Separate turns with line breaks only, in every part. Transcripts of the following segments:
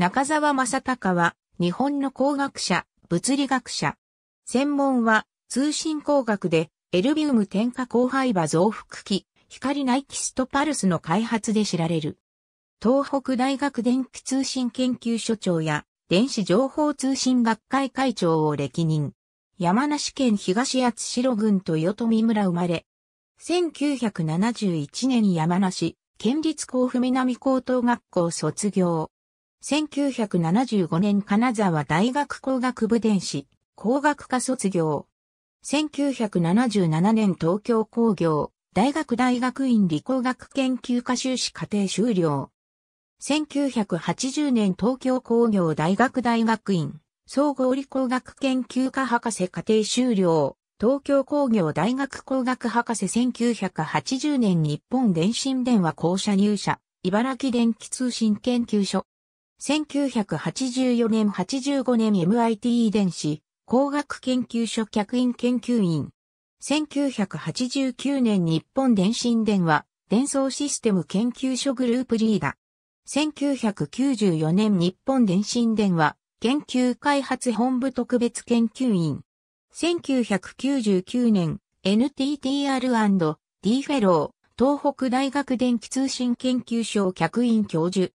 中沢正隆は、日本の工学者、物理学者。専門は、通信工学で、エルビウム添加高配場増幅器、光ナイキストパルスの開発で知られる。東北大学電気通信研究所長や、電子情報通信学会会長を歴任。山梨県東八代郡豊富村生まれ。1971年山梨、県立甲府南高等学校卒業。1975年金沢大学工学部電子、工学科卒業。1977年東京工業、大学大学院理工学研究科修士課程修了。1980年東京工業大学大学院、総合理工学研究科博士課程修了。東京工業大学工学博士1980年日本電信電話公社入社、茨城電気通信研究所。1984年85年 MIT 遺伝子工学研究所客員研究員。1989年日本電信電話伝送システム研究所グループリーダー。1994年日本電信電話研究開発本部特別研究員。1999年 NTTR&D フェロー東北大学電気通信研究所客員教授。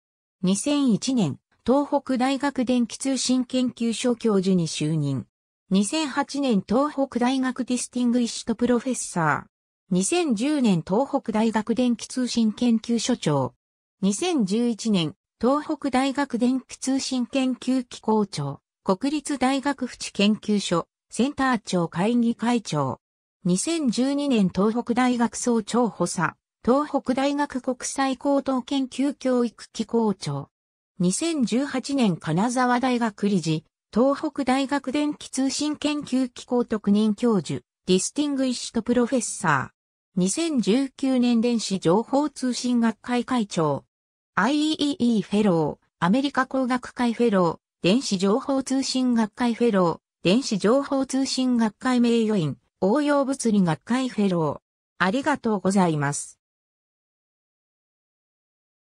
2001年東北大学電気通信研究所教授に就任。2008年東北大学ディスティングイッシュとプロフェッサー。2010年東北大学電気通信研究所長。2011年東北大学電気通信研究機構長。国立大学府地研究所センター長会議会長。2012年東北大学総長補佐。東北大学国際高等研究教育機構長。2018年金沢大学理事、東北大学電気通信研究機構特任教授、ディスティングイッシュトプロフェッサー。2019年電子情報通信学会会長。IEEE フェロー、アメリカ工学会フェロー、電子情報通信学会フェロー、電子情報通信学会名誉員、応用物理学会フェロー。ありがとうございます。